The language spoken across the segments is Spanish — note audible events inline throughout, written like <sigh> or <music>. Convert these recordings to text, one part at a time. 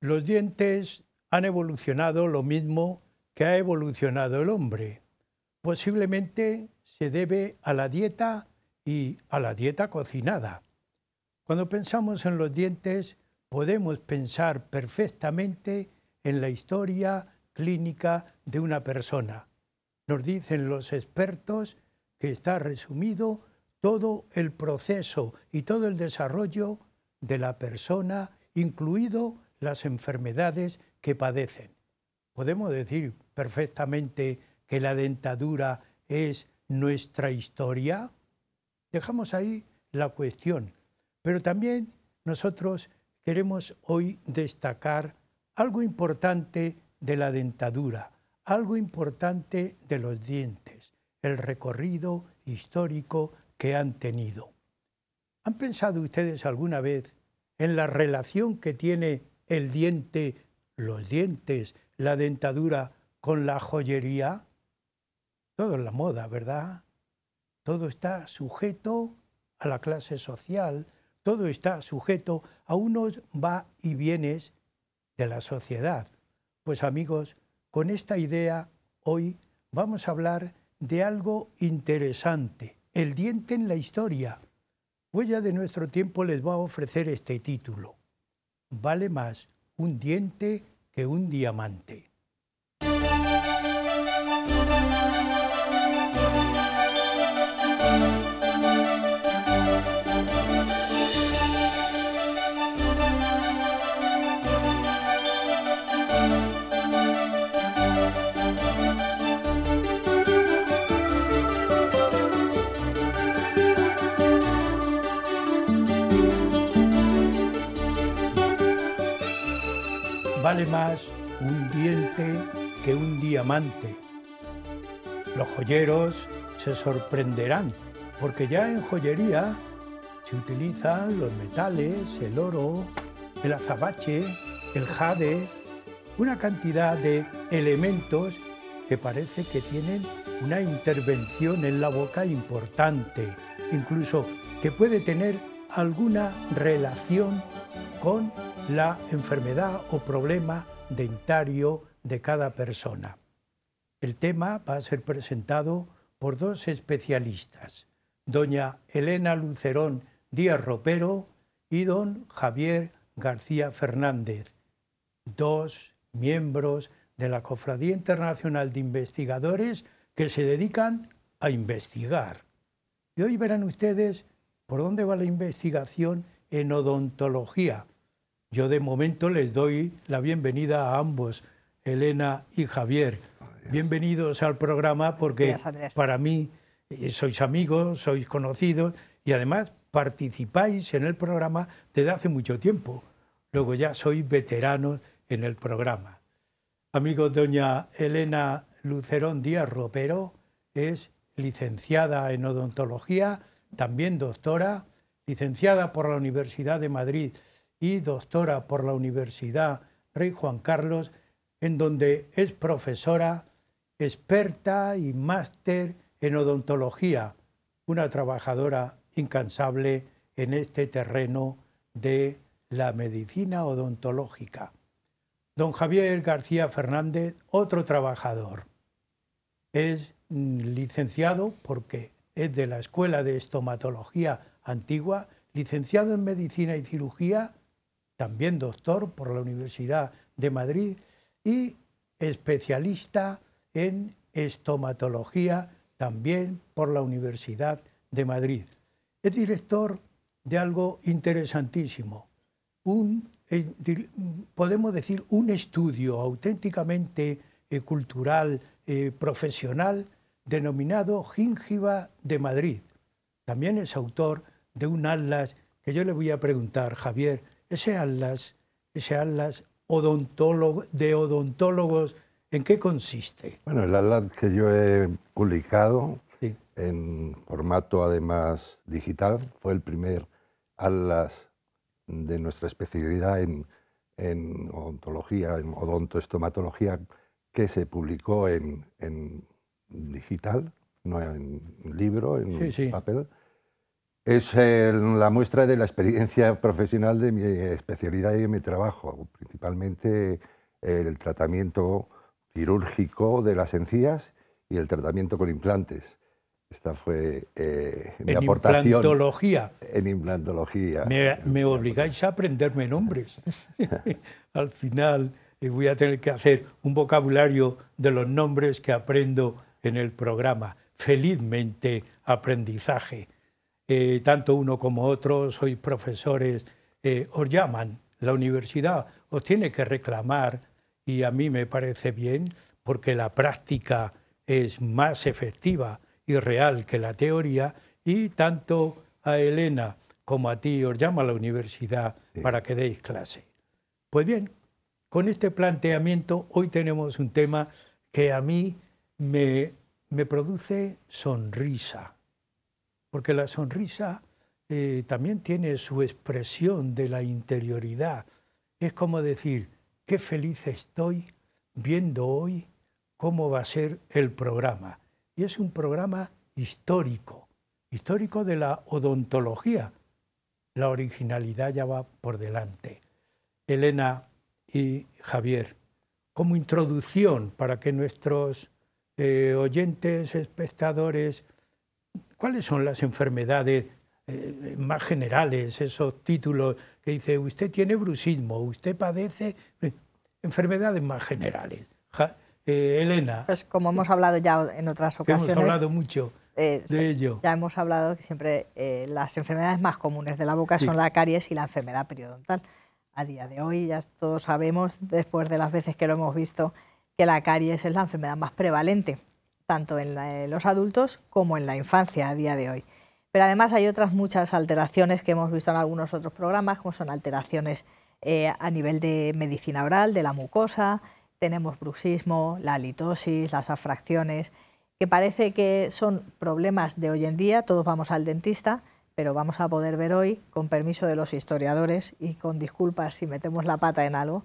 los dientes han evolucionado lo mismo que ha evolucionado el hombre. Posiblemente se debe a la dieta y a la dieta cocinada. Cuando pensamos en los dientes, podemos pensar perfectamente en la historia clínica de una persona. Nos dicen los expertos que está resumido todo el proceso y todo el desarrollo de la persona, incluido las enfermedades que padecen. Podemos decir perfectamente que la dentadura es nuestra historia. Dejamos ahí la cuestión. Pero también nosotros queremos hoy destacar algo importante de la dentadura, algo importante de los dientes, el recorrido histórico que han tenido. ¿Han pensado ustedes alguna vez en la relación que tiene el diente, los dientes, la dentadura con la joyería. Todo es la moda, ¿verdad? Todo está sujeto a la clase social, todo está sujeto a unos va y vienes de la sociedad. Pues amigos, con esta idea hoy vamos a hablar de algo interesante, el diente en la historia. Huella de nuestro tiempo les va a ofrecer este título vale más un diente que un diamante. más un diente que un diamante. Los joyeros se sorprenderán, porque ya en joyería se utilizan los metales, el oro, el azabache, el jade, una cantidad de elementos que parece que tienen una intervención en la boca importante, incluso que puede tener alguna relación con la enfermedad o problema dentario de cada persona. El tema va a ser presentado por dos especialistas, doña Elena Lucerón Díaz Ropero y don Javier García Fernández, dos miembros de la Cofradía Internacional de Investigadores que se dedican a investigar. Y hoy verán ustedes por dónde va la investigación en odontología, yo de momento les doy la bienvenida a ambos, Elena y Javier. Bienvenidos al programa porque para mí eh, sois amigos, sois conocidos y además participáis en el programa desde hace mucho tiempo. Luego ya sois veteranos en el programa. Amigos, doña Elena Lucerón Díaz Ropero es licenciada en odontología, también doctora, licenciada por la Universidad de Madrid y doctora por la Universidad Rey Juan Carlos, en donde es profesora, experta y máster en odontología, una trabajadora incansable en este terreno de la medicina odontológica. Don Javier García Fernández, otro trabajador, es mm, licenciado porque es de la Escuela de Estomatología Antigua, licenciado en Medicina y Cirugía también doctor por la Universidad de Madrid y especialista en estomatología también por la Universidad de Madrid. Es director de algo interesantísimo, un, eh, podemos decir un estudio auténticamente eh, cultural, eh, profesional, denominado Gingiva de Madrid. También es autor de un atlas que yo le voy a preguntar, Javier, ese atlas, ese atlas odontólogo, de odontólogos, ¿en qué consiste? Bueno, el atlas que yo he publicado en formato además digital fue el primer atlas de nuestra especialidad en, odontología, en odontoestomatología, que se publicó en, digital, no en libro, en papel, es la muestra de la experiencia <laughs> profesional de mi especialidad y de mi trabajo, principalmente el tratamiento quirúrgico de las encías y el tratamiento con implantes. Esta fue eh, mi en Implantología. En implantología. Me, obligáis a aprenderme nombres. <laughs> Al final eh, voy a tener que hacer un vocabulario de los nombres que aprendo en el programa. Felizmente, aprendizaje. Eh, tanto uno como otro, sois profesores, eh, os llaman la universidad, os tiene que reclamar y a mí me parece bien porque la práctica es más efectiva y real que la teoría y tanto a Elena como a ti os llama la universidad para que deis clase. Pues bien, con este planteamiento hoy tenemos un tema que a mí me produce sonrisa porque la sonrisa eh, también tiene su expresión de la interioridad. Es como decir, qué feliz estoy viendo hoy cómo va a ser el programa. Y es un programa histórico, histórico de la odontología. La originalidad ya va por delante. Elena y Javier, como introducción para que nuestros eh, oyentes, espectadores, ¿Cuáles son las enfermedades eh, eh, más generales, esos títulos que dice usted tiene bruxismo, usted padece enfermedades más generales? Eh, Elena. Pues como hemos hablado ya en otras ocasiones. Hemos hablado mucho. de ello. Ya hemos hablado que siempre las enfermedades más comunes de la boca son la caries y la enfermedad periodontal. A día de hoy ya todos sabemos, después de las veces que lo hemos visto, que la caries es la enfermedad más prevalente tanto en los adultos como en la infancia a día de hoy. Pero además hay otras muchas alteraciones que hemos visto en algunos otros programas, como son alteraciones eh, a nivel de medicina oral, de la mucosa, tenemos bruxismo, la halitosis, las afracciones, que parece que son problemas de hoy en día, todos vamos al dentista, pero vamos a poder ver hoy, con permiso de los historiadores y con disculpas si metemos la pata en algo,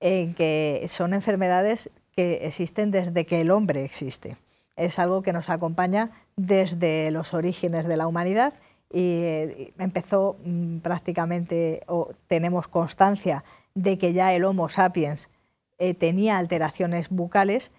que son enfermedades que existen desde que el hombre existe es algo que nos acompaña desde los orígenes de la humanidad y eh, empezó mm, prácticamente, o tenemos constancia de que ya el Homo sapiens eh, tenía alteraciones bucales,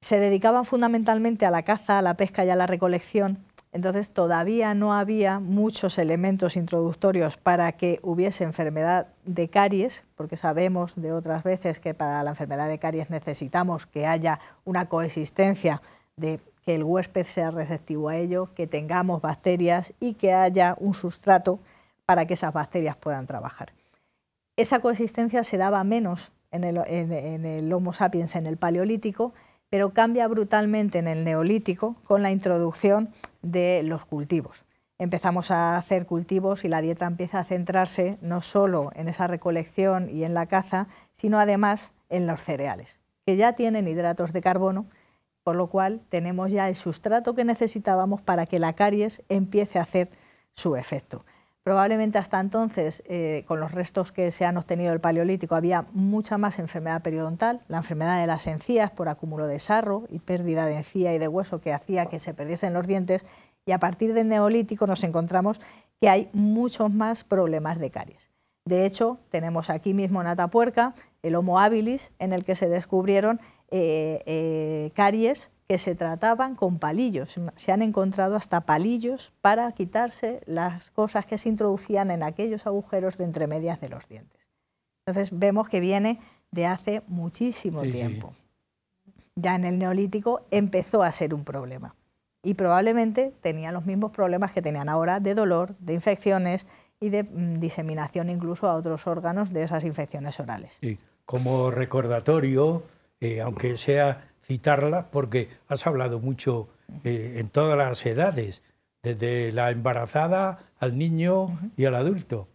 se dedicaban fundamentalmente a la caza, a la pesca y a la recolección, entonces todavía no había muchos elementos introductorios para que hubiese enfermedad de caries, porque sabemos de otras veces que para la enfermedad de caries necesitamos que haya una coexistencia de que el huésped sea receptivo a ello, que tengamos bacterias y que haya un sustrato para que esas bacterias puedan trabajar. Esa coexistencia se daba menos en el, Homo sapiens, en el Paleolítico, pero cambia brutalmente en el Neolítico con la introducción de los cultivos. Empezamos a hacer cultivos y la dieta empieza a centrarse no solo en esa recolección y en la caza, sino además en los cereales, que ya tienen hidratos de carbono por lo cual tenemos ya el sustrato que necesitábamos para que la caries empiece a hacer su efecto. Probablemente hasta entonces, eh, con los restos que se han obtenido del Paleolítico, había mucha más enfermedad periodontal, la enfermedad de las encías por acúmulo de sarro y pérdida de encía y de hueso que hacía que se perdiesen los dientes, y a partir del Neolítico nos encontramos que hay muchos más problemas de caries. De hecho, tenemos aquí mismo en Atapuerca el Homo habilis, en el que se descubrieron eh, eh, caries que se trataban con palillos. Se han encontrado hasta palillos para quitarse las cosas que se introducían en aquellos agujeros de entremedias de los dientes. Entonces vemos que viene de hace muchísimo tiempo. Ya en el neolítico empezó a ser un problema y probablemente tenían los mismos problemas que tenían ahora de dolor, de infecciones y de mm, diseminación incluso a otros órganos de esas infecciones orales. Como recordatorio, eh, aunque sea citarlas, porque has hablado mucho eh, en todas las edades, desde la embarazada al niño y al adulto.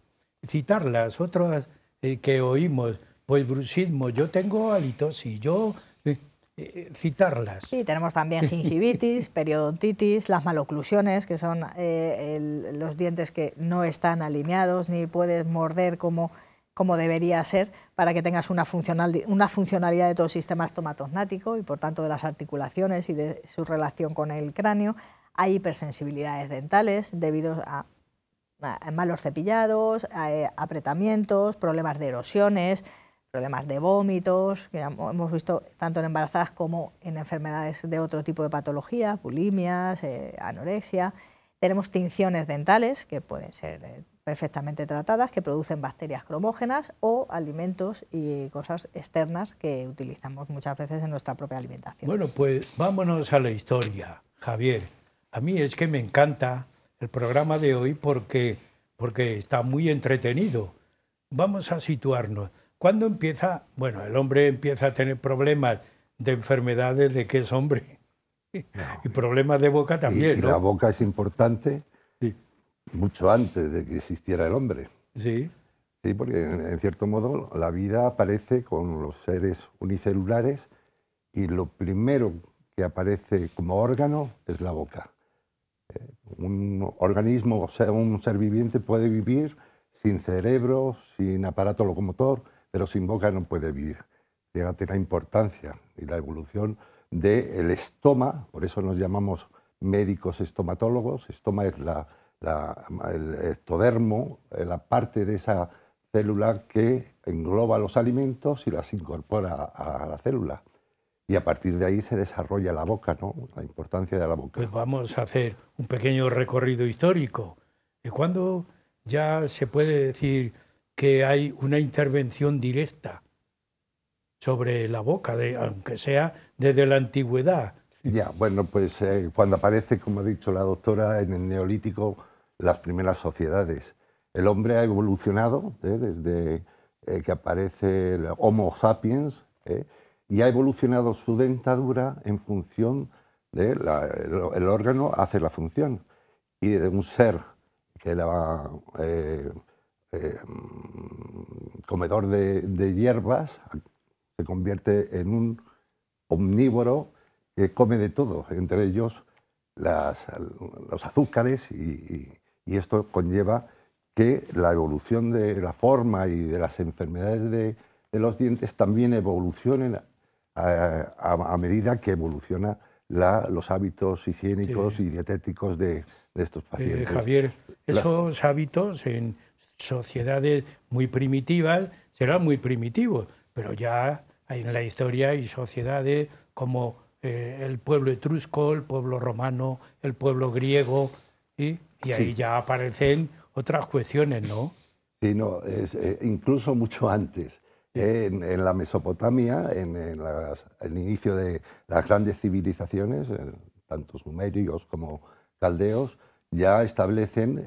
Citarlas, otras eh, que oímos, pues bruxismo, yo tengo halitosis, yo citarlas. Sí, tenemos también <laughs> gingivitis, periodontitis, las maloclusiones, que son los dientes que no están alineados, ni puedes morder como como debería ser para que tengas una, funcionalidad de todo el sistema estomatognático y por tanto de las articulaciones y de su relación con el cráneo. Hay hipersensibilidades dentales debido a, malos cepillados, eh, apretamientos, problemas de erosiones, problemas de vómitos, que hemos visto tanto en embarazadas como en enfermedades de otro tipo de patología, bulimias, eh, anorexia. Tenemos tinciones dentales, que pueden ser eh, perfectamente tratadas que producen bacterias cromógenas o alimentos y cosas externas que utilizamos muchas veces en nuestra propia alimentación. Bueno, pues vámonos a la historia, Javier. A mí es que me encanta el programa de hoy porque, porque está muy entretenido. Vamos a situarnos. ¿Cuándo empieza? Bueno, el hombre empieza a tener problemas de enfermedades de que es hombre. <laughs> Y problemas de boca también. La boca es importante mucho antes de que existiera el hombre. Sí. Sí, porque en, cierto modo la vida aparece con los seres unicelulares y lo primero que aparece como órgano es la boca. Eh, un organismo, o sea, un ser viviente puede vivir sin cerebro, sin aparato locomotor, pero sin boca no puede vivir. Fíjate la importancia y la evolución del estoma, por eso nos llamamos médicos estomatólogos. Estoma es la, el ectodermo, eh, la parte de esa célula que engloba los alimentos y las incorpora a la célula. Y a partir de ahí se desarrolla la boca, ¿no? La importancia de la boca. Pues vamos a hacer un pequeño recorrido histórico. cuándo ya se puede decir que hay una intervención directa sobre la boca, de, aunque sea desde la antigüedad? Ya, bueno, pues eh, cuando aparece, como ha dicho la doctora, en el neolítico las primeras sociedades. El hombre ha evolucionado ¿eh? desde eh, que aparece el Homo sapiens ¿eh? y ha evolucionado su dentadura en función de la, el, órgano hace la función y de un ser que era comedor de, hierbas se convierte en un omnívoro que come de todo, entre ellos los azúcares y, y esto conlleva que la evolución de la forma y de las enfermedades de, los dientes también evolucionen a, medida que evoluciona los hábitos higiénicos y dietéticos de, estos eh, pacientes. Javier, esos hábitos en sociedades muy primitivas serán muy primitivos, pero ya en la historia hay sociedades como eh, el pueblo etrusco, el pueblo romano, el pueblo griego, y ahí ya aparecen otras cuestiones, ¿no? Sí, no, eh, incluso mucho antes. ¿eh? en, la Mesopotamia, en, el inicio de las grandes civilizaciones, eh, tanto sumerios como caldeos, ya establecen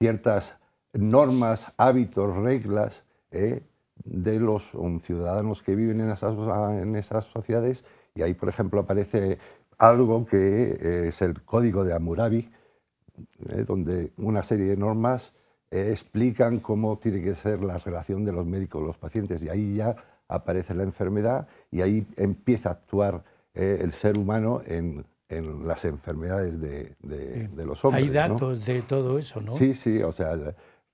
ciertas normas, hábitos, reglas de los um, ciudadanos que viven en esas, en esas sociedades. Y ahí, por ejemplo, aparece algo que es el código de Hammurabi, eh, donde una serie de normas eh, explican cómo tiene que ser la relación de los médicos, los pacientes, y ahí ya aparece la enfermedad y ahí empieza a actuar eh, el ser humano en, en las enfermedades de, de, los hombres. Hay datos de todo eso, ¿no? Sí, sí, o sea,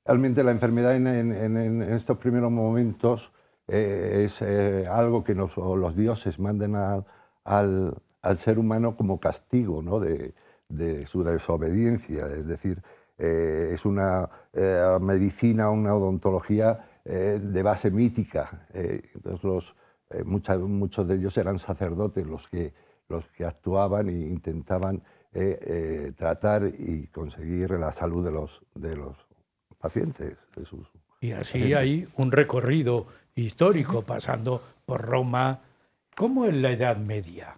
realmente la enfermedad en, en, estos primeros momentos es algo que los dioses mandan al, al, ser humano como castigo, ¿no? De, de su desobediencia, es decir, eh, es una eh, medicina, una odontología eh, de base mítica. Entonces muchos de ellos eran sacerdotes los que, actuaban e intentaban tratar y conseguir la salud de los, pacientes. y así hay un recorrido histórico pasando por Roma, como en la Edad Media.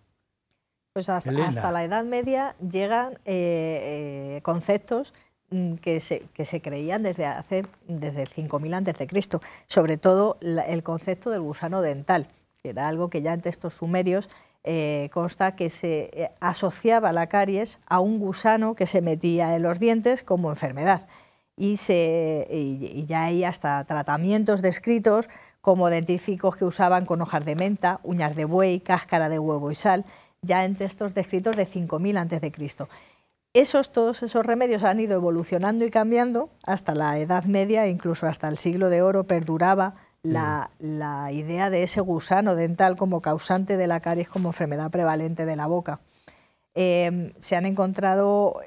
Pues hasta, la Edad Media llegan eh, eh, conceptos mm, que se, creían desde hace desde 5000 antes de Cristo, sobre todo el concepto del gusano dental, que era algo que ya en textos sumerios eh, consta que se asociaba la caries a un gusano que se metía en los dientes como enfermedad. Y, y ya hay hasta tratamientos descritos como dentíficos que usaban con hojas de menta, uñas de buey, cáscara de huevo y sal ya en textos descritos de 5.000 a.C. Esos, todos esos remedios han ido evolucionando y cambiando hasta la Edad Media, incluso hasta el siglo de oro perduraba la, mm. idea de ese gusano dental como causante de la caries como enfermedad prevalente de la boca. Em, se han encontrado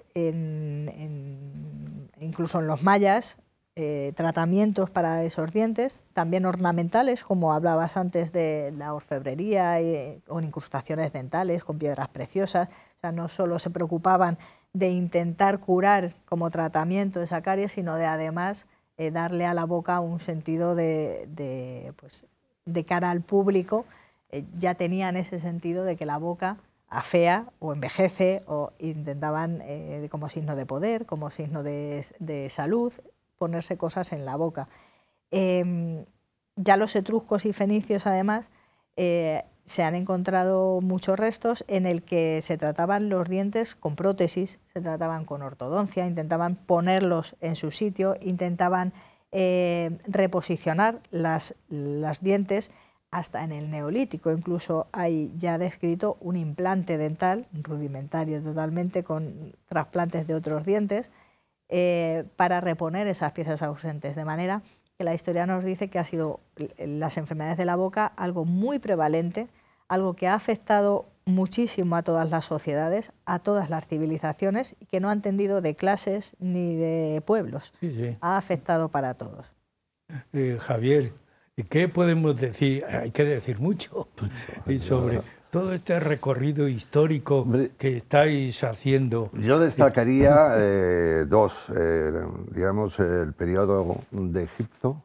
incluso en los mayas eh, tratamientos para desordientes también ornamentales, como hablabas antes de la orfebrería, eh, con incrustaciones dentales, con piedras preciosas. O sea, no solo se preocupaban de intentar curar como tratamiento esa caries sino de además eh, darle a la boca un sentido de, pues, de cara al público. ya tenían ese sentido de que la boca afea o envejece o intentaban como signo de poder, como signo de salud, ponerse cosas en la boca. Em, ya los etruscos y fenicios, además, eh, se han encontrado muchos restos en el que se trataban los dientes con prótesis, se trataban con ortodoncia, intentaban ponerlos en su sitio, intentaban eh, reposicionar las, las dientes hasta en el neolítico. Incluso hay ya descrito un implante dental rudimentario totalmente con trasplantes de otros dientes eh, para reponer esas piezas ausentes. De manera que la historia nos dice que ha sido las enfermedades de la boca algo muy prevalente, algo que ha afectado muchísimo a todas las sociedades, a todas las civilizaciones y que no ha entendido de clases ni de pueblos. Ha afectado para todos. Eh, Javier, ¿qué podemos decir? Hay que decir mucho sobre todo este recorrido histórico que estáis haciendo. Yo destacaría eh, dos, eh, digamos, el periodo de Egipto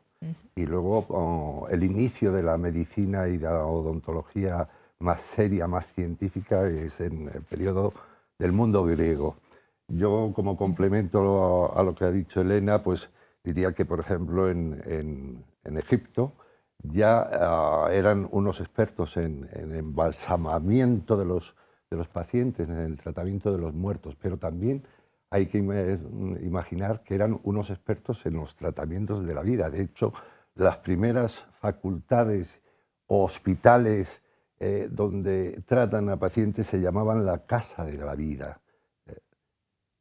y luego oh, el inicio de la medicina y la odontología más seria, más científica, es en el periodo del mundo griego. Yo, como complemento a lo que ha dicho Elena, pues diría que, por ejemplo, en, en Egipto, ya ah, eran unos expertos en, embalsamamiento de los, pacientes, en el tratamiento de los muertos, pero también hay que imaginar que eran unos expertos en los tratamientos de la vida. De hecho, las primeras facultades o hospitales eh, donde tratan a pacientes se llamaban la casa de la vida. Eh,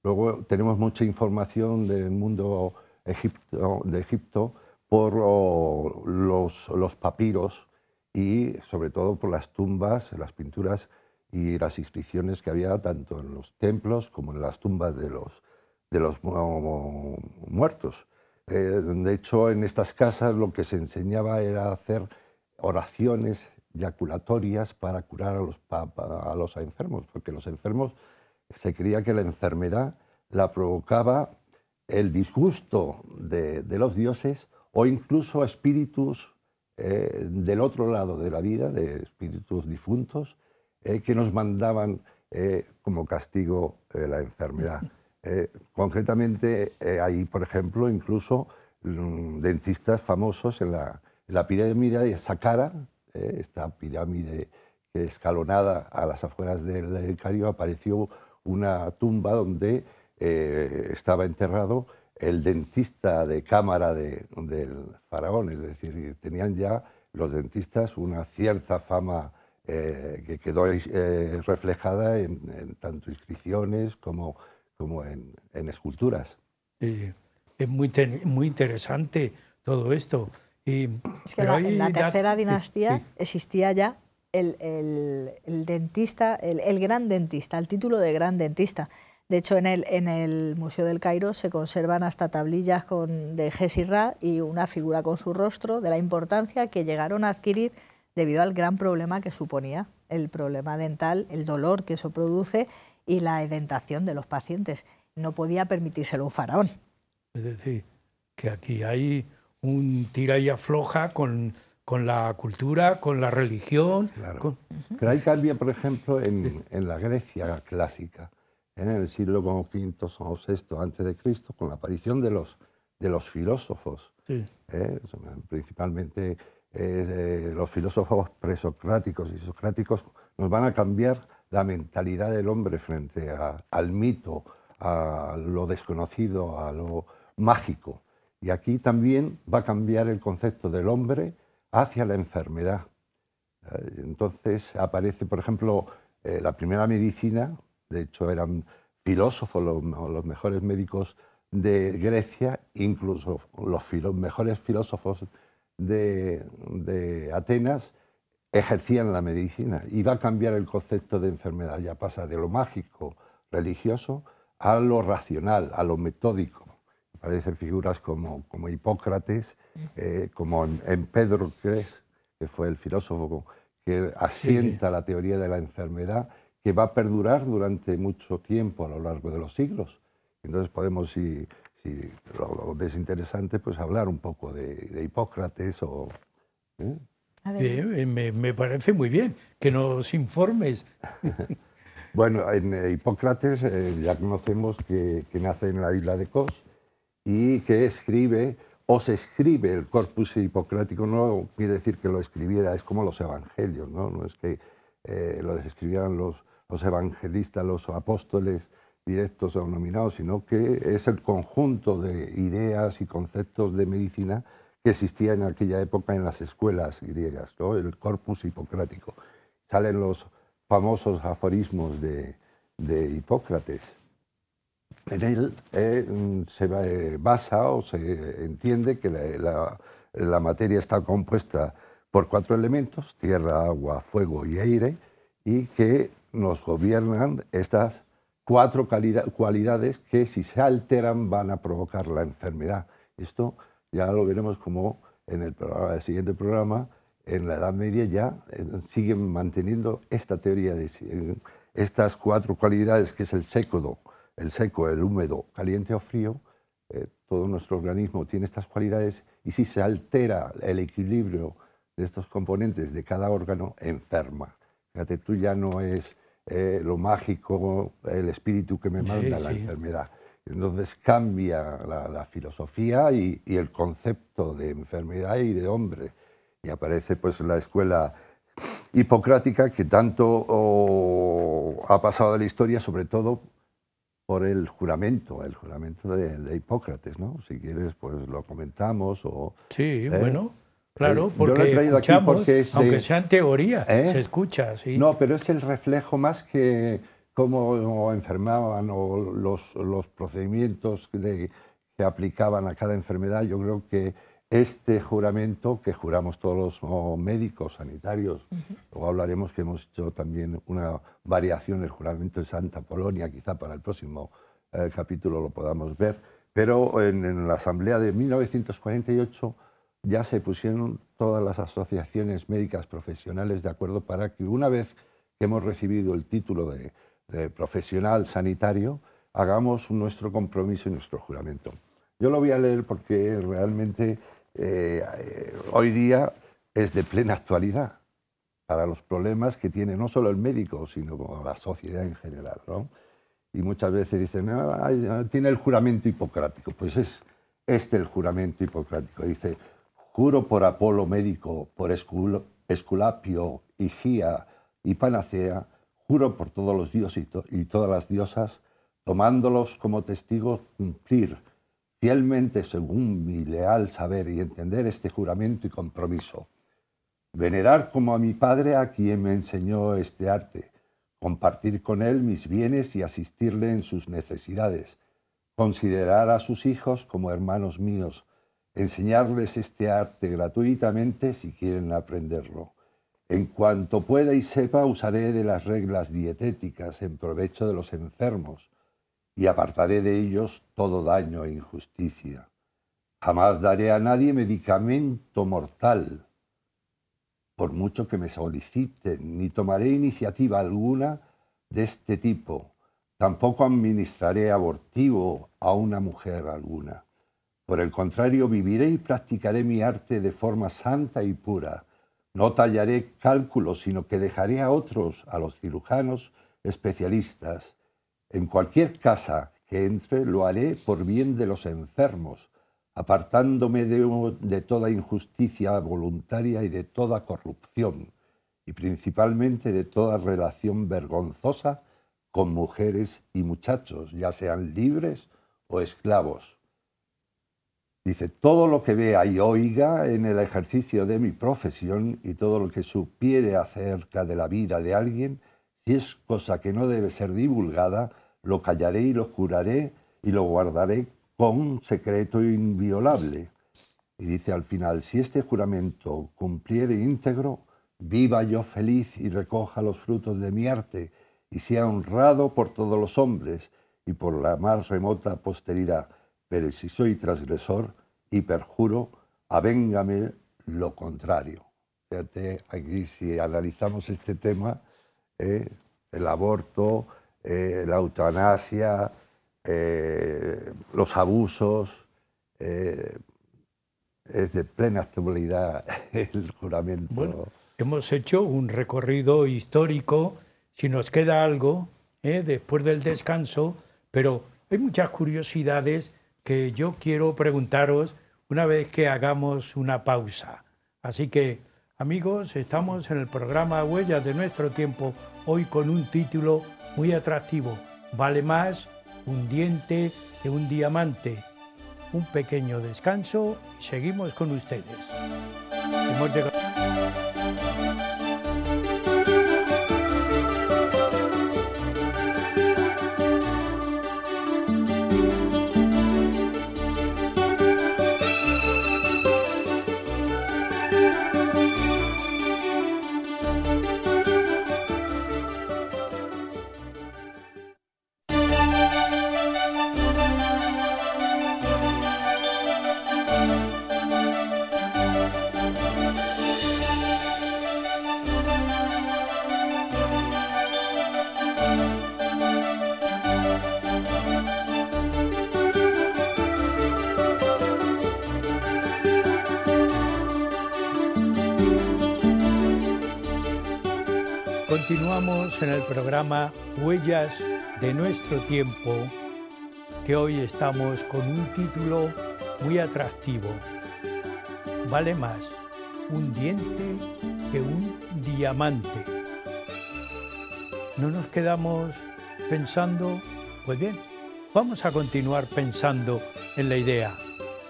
luego tenemos mucha información del mundo de Egipto por los, los, papiros y sobre todo por las tumbas, las pinturas y las inscripciones que había tanto en los templos como en las tumbas de los, de los muertos. Eh, de hecho, en estas casas lo que se enseñaba era hacer oraciones yaculatorias para curar a los, a los enfermos, porque los enfermos se creía que la enfermedad la provocaba el disgusto de, de los dioses o incluso a espíritus eh, del otro lado de la vida, de espíritus difuntos, eh, que nos mandaban eh, como castigo la enfermedad. <laughs> concretamente, hay, por ejemplo, incluso mm, dentistas famosos en la, pirámide de Saqqara, esta pirámide escalonada a las afueras del cario, apareció una tumba donde estaba enterrado el dentista de cámara de, del faraón, es decir, tenían ya los dentistas una cierta fama eh, que quedó eh, reflejada en, tanto inscripciones como, como en, esculturas. Eh, es muy, muy interesante todo esto. Y, es que en la tercera dinastía existía ya el, dentista, el gran dentista, el título de gran dentista. De hecho, en el, Museo del Cairo se conservan hasta tablillas con, de Gesirra y una figura con su rostro de la importancia que llegaron a adquirir debido al gran problema que suponía el problema dental, el dolor que eso produce y la edentación de los pacientes. No podía permitírselo un faraón. Es decir, que aquí hay un tira y afloja con, la cultura, con la religión. Claro. Pero hay por ejemplo, en la Grecia clásica en el siglo V o VI antes de Cristo, con la aparición de los, de los filósofos, ¿eh? principalmente eh, eh, los filósofos presocráticos y socráticos, nos van a cambiar la mentalidad del hombre frente a, al mito, a lo desconocido, a lo mágico. Y aquí también va a cambiar el concepto del hombre hacia la enfermedad. Entonces aparece, por ejemplo, la primera medicina de hecho eran filósofos, los, mejores médicos de Grecia, incluso los mejores filósofos de, Atenas ejercían la medicina y va a cambiar el concepto de enfermedad, ya pasa de lo mágico, religioso, a lo racional, a lo metódico. Aparecen figuras como, Hipócrates, eh, como en Pedro Cres, que fue el filósofo que asienta la teoría de la enfermedad que va a perdurar durante mucho tiempo a lo largo de los siglos. Entonces podemos, si, si lo, ves interesante, pues hablar un poco de, Hipócrates o... ¿eh? Eh, me, me, parece muy bien que nos informes. <laughs> <laughs> bueno, en eh, Hipócrates ya conocemos que, que nace en la isla de Cos y que escribe o se escribe el corpus hipocrático, no quiere decir que lo escribiera, es como los evangelios, ¿no? No es que lo escribieran los, los evangelistas, los apóstoles directos o nominados, sino que es el conjunto de ideas y conceptos de medicina que existía en aquella época en las escuelas griegas, el corpus hipocrático. Salen los famosos aforismos de, Hipócrates. En él eh, se eh, basa o se entiende que la materia está compuesta por cuatro elementos, tierra, agua, fuego y aire, y que nos gobiernan estas cuatro cualidades que si se alteran van a provocar la enfermedad. Esto ya lo veremos como en el, programa, del siguiente programa, en la Edad Media ya eh, siguen manteniendo esta teoría de eh, estas cuatro cualidades que es el seco, el seco, el húmedo, caliente o frío. Eh, todo nuestro organismo tiene estas cualidades y si se altera el equilibrio de estos componentes de cada órgano, enferma. Fíjate, tú ya no es eh, lo mágico, el espíritu que me manda la enfermedad. Entonces cambia la, filosofía y, el concepto de enfermedad y de hombre. Y aparece pues la escuela hipocrática que tanto ha pasado de la historia, sobre todo por el juramento, el juramento de, Hipócrates, ¿no? Si quieres, pues lo comentamos o... Sí, ¿eh? bueno. Claro, porque Yo he traído aquí porque aunque sea en teoría, ¿Eh? se escucha, No, pero es el reflejo más que cómo enfermaban o los, procedimientos que que aplicaban a cada enfermedad. Yo creo que este juramento que juramos todos los médicos, sanitarios, luego hablaremos que hemos hecho también una variación del juramento de Santa Polonia, quizá para el próximo eh, capítulo lo podamos ver, pero en la Asamblea de 1948 ya se pusieron todas las asociaciones médicas profesionales de acuerdo para que una vez que hemos recibido el título de, profesional sanitario, hagamos nuestro compromiso y nuestro juramento. Yo lo voy a leer porque realmente eh, hoy día es de plena actualidad para los problemas que tiene no solo el médico, sino la sociedad en general. ¿no? Y muchas veces dicen, ah, ah, tiene el juramento hipocrático. Pues es este el juramento hipocrático. Dice, Juro por Apolo médico, por Esculapio, Higía y Panacea, juro por todos los dioses y todas las diosas, tomándolos como testigos, cumplir fielmente, según mi leal saber y entender, este juramento y compromiso. Venerar como a mi padre a quien me enseñó este arte, compartir con él mis bienes y asistirle en sus necesidades, considerar a sus hijos como hermanos míos, enseñarles este arte gratuitamente si quieren aprenderlo. En cuanto pueda y sepa, usaré de las reglas dietéticas en provecho de los enfermos y apartaré de ellos todo daño e injusticia. Jamás daré a nadie medicamento mortal, por mucho que me soliciten, ni tomaré iniciativa alguna de este tipo. Tampoco administraré abortivo a una mujer alguna. Por el contrario, viviré y practicaré mi arte de forma santa y pura. No tallaré cálculos, sino que dejaré a otros, a los cirujanos, especialistas. En cualquier casa que entre, lo haré por bien de los enfermos, apartándome de, de toda injusticia voluntaria y de toda corrupción, y principalmente de toda relación vergonzosa con mujeres y muchachos, ya sean libres o esclavos Dice, todo lo que vea y oiga en el ejercicio de mi profesión y todo lo que supiere acerca de la vida de alguien, si es cosa que no debe ser divulgada, lo callaré y lo juraré y lo guardaré con secreto inviolable. Y dice al final, si este juramento cumpliere íntegro, viva yo feliz y recoja los frutos de mi arte y sea honrado por todos los hombres y por la más remota posteridad si soy transgresor, y perjuro, avéngame lo contrario. Fíjate, aquí si analizamos este tema, ¿eh? el aborto, eh, la eutanasia, eh, los abusos, es de plena actualidad <laughs> el juramento. Bueno, hemos hecho un recorrido histórico, si nos queda algo, después del descanso, pero hay muchas curiosidades que yo quiero preguntaros una vez que hagamos una pausa. Así que, amigos, estamos en el programa Huellas de nuestro tiempo, hoy con un título muy atractivo. Vale más un diente que un diamante. Un pequeño descanso, seguimos con ustedes. Hemos de nuestro tiempo, que hoy estamos con un título muy atractivo. Vale más un diente que un diamante. No nos quedamos pensando, pues bien, vamos a continuar pensando en la idea.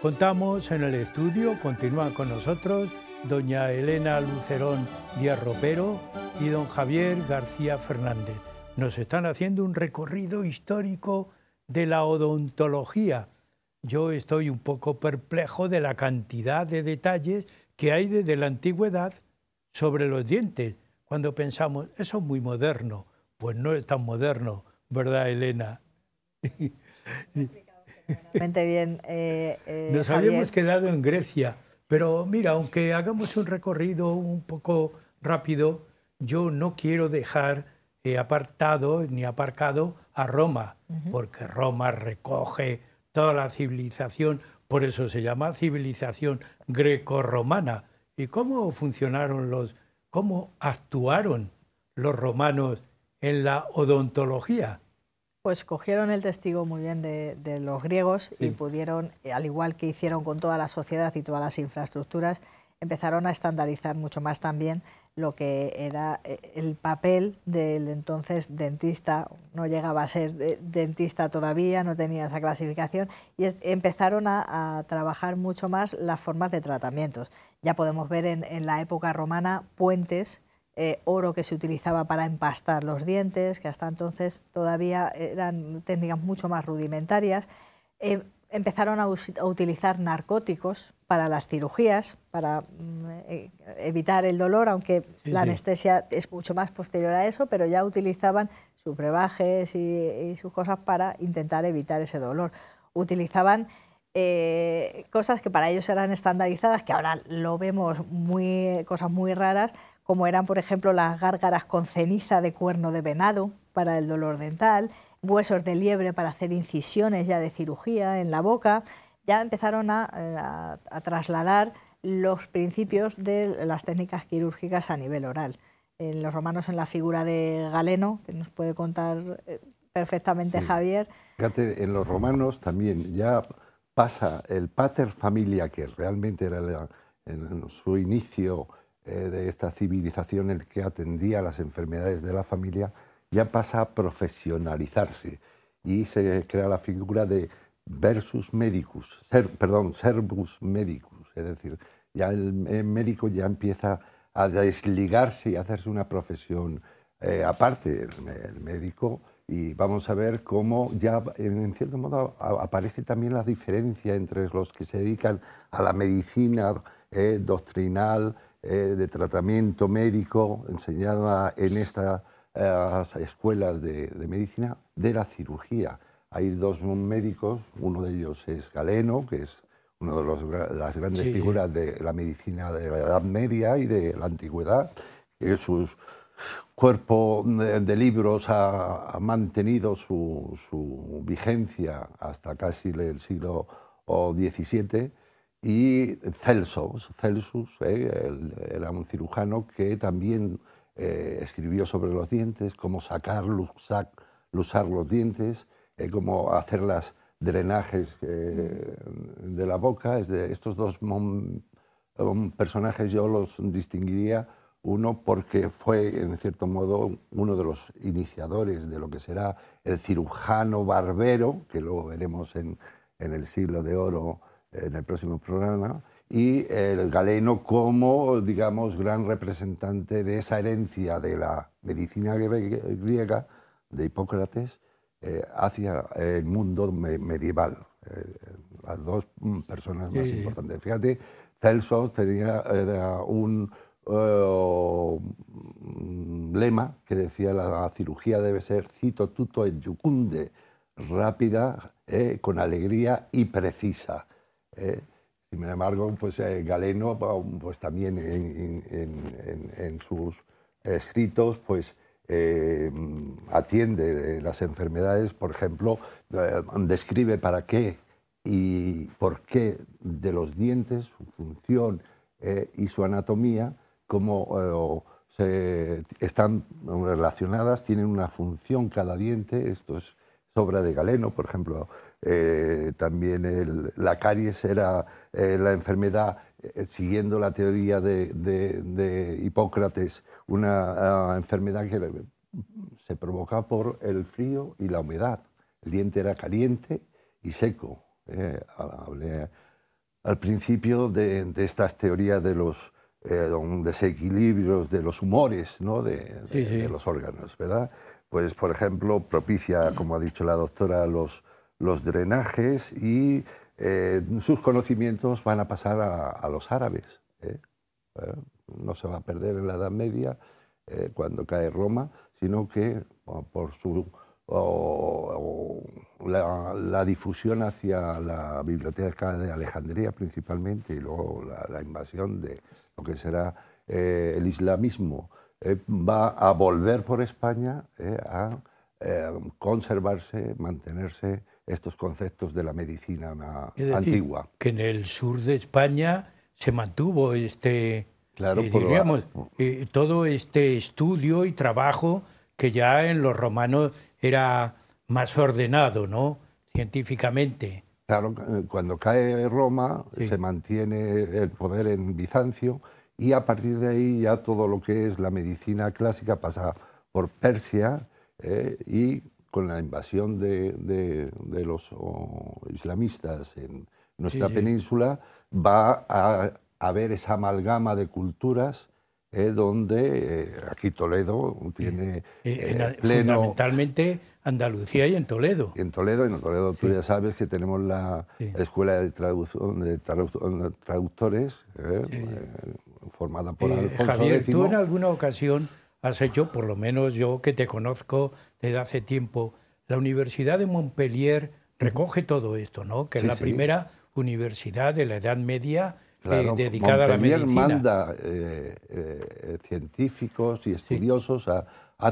Contamos en el estudio, continúan con nosotros doña Elena Lucerón Díaz Ropero y don Javier García Fernández nos están haciendo un recorrido histórico de la odontología. Yo estoy un poco perplejo de la cantidad de detalles que hay desde la antigüedad sobre los dientes, cuando pensamos, eso es muy moderno. Pues no es tan moderno, ¿verdad, Elena? bien. Eh, eh, nos habíamos quedado en Grecia, pero mira, aunque hagamos un recorrido un poco rápido, yo no quiero dejar apartado ni aparcado a Roma, porque Roma recoge toda la civilización, por eso se llama civilización greco-romana. ¿Y cómo funcionaron los, cómo actuaron los romanos en la odontología? Pues cogieron el testigo muy bien de, los griegos y pudieron, al igual que hicieron con toda la sociedad y todas las infraestructuras, empezaron a estandarizar mucho más también lo que era eh, el papel del entonces dentista, no llegaba a ser dentista todavía, no tenía esa clasificación, y empezaron a, trabajar mucho más las formas de tratamientos. Ya podemos ver en, la época romana puentes, eh, oro que se utilizaba para empastar los dientes, que hasta entonces todavía eran técnicas mucho más rudimentarias. Eh, empezaron a utilizar narcóticos para las cirugías, para mm, eh, evitar el dolor, aunque la anestesia es mucho más posterior a eso, pero ya utilizaban sus brebajes y, sus cosas para intentar evitar ese dolor. Utilizaban eh, cosas que para ellos eran estandarizadas, que ahora lo vemos muy, cosas muy raras, como eran, por ejemplo, las gárgaras con ceniza de cuerno de venado para el dolor dental, huesos de liebre para hacer incisiones ya de cirugía en la boca ya empezaron eh, a, trasladar los principios de las técnicas quirúrgicas a nivel oral. En los romanos en la figura de Galeno, que nos puede contar eh, perfectamente Javier. en los romanos también ya pasa el pater familia, que realmente era en su inicio eh, de esta civilización el que atendía las enfermedades de la familia, ya pasa a profesionalizarse y se crea la figura de versus medicus, ser, perdón, servus medicus, es decir, ya el, médico ya empieza a desligarse y a hacerse una profesión eh, aparte, del médico, y vamos a ver cómo ya en cierto modo aparece también la diferencia entre los que se dedican a la medicina eh, doctrinal, eh, de tratamiento médico, enseñada en estas escuelas de medicina, de la cirugía hay dos médicos, uno de ellos es Galeno, que es una de las grandes figuras de la medicina de la Edad Media y de la Antigüedad, que sus cuerpo eh, de, libros ha, mantenido su, vigencia hasta casi el siglo XVII, y Celso, Celsus eh, era un cirujano que también eh, escribió sobre los dientes, cómo sacar, usar los dientes, eh, como hacer las drenajes eh, de la boca. estos dos personajes yo los distinguiría, uno porque fue, en cierto modo, uno de los iniciadores de lo que será el cirujano barbero, que luego veremos en, en el siglo de oro en el próximo programa, y el galeno como, digamos, gran representante de esa herencia de la medicina griega de Hipócrates, eh, hacia el mundo medieval. Eh, las dos mm, personas más importantes. Fíjate, Celso tenía eh, un, lema que decía la cirugía debe ser, cito tuto en yucunde rápida, con alegría y precisa. Sin embargo, pues Galeno pues, también en, en sus escritos pues eh, atiende eh, las enfermedades, por ejemplo, eh, describe para qué y por qué de los dientes, su función y su anatomía, cómo están relacionadas, tienen una función cada diente, esto es obra de Galeno, por ejemplo, también la caries era la enfermedad, siguiendo la teoría de Hipócrates, una ah, enfermedad que se provoca por el frío y la humedad. El diente era caliente y seco. hablé eh, al principio de, estas teorías de los eh, desequilibrios de los humores ¿no? de, los órganos, ¿verdad? Pues, por ejemplo, propicia, como ha dicho la doctora, los, los drenajes y eh, sus conocimientos van a pasar a, a los árabes no se va a perder en la Edad Media eh, cuando cae Roma, sino que por su la, difusión hacia la biblioteca de Alejandría principalmente y luego la, invasión de lo que será eh, el islamismo eh, va a volver por España a conservarse, mantenerse estos conceptos de la medicina antigua. Que en el sur de España se mantuvo este, Claro, eh, eh, todo este estudio y trabajo que ya en los romanos era más ordenado, ¿no? Científicamente. Claro, eh, cuando cae Roma se mantiene el poder en Bizancio y a partir de ahí ya todo lo que es la medicina clásica pasa por Persia y con la invasión de, los islamistas en nuestra península va a a ver esa amalgama de culturas eh, donde eh, aquí Toledo tiene eh, Fundamentalmente Andalucía y en Toledo. en Toledo, en Toledo tú ya sabes que tenemos la Escuela de, Traductores, formada por Alfonso Javier, tú en alguna ocasión has hecho, por lo menos yo que te conozco desde hace tiempo, la Universidad de Montpellier recoge todo esto, ¿no? Que es la primera universidad de la Edad Media claro, eh, dedicada a la medicina. manda eh, eh, científicos y estudiosos a,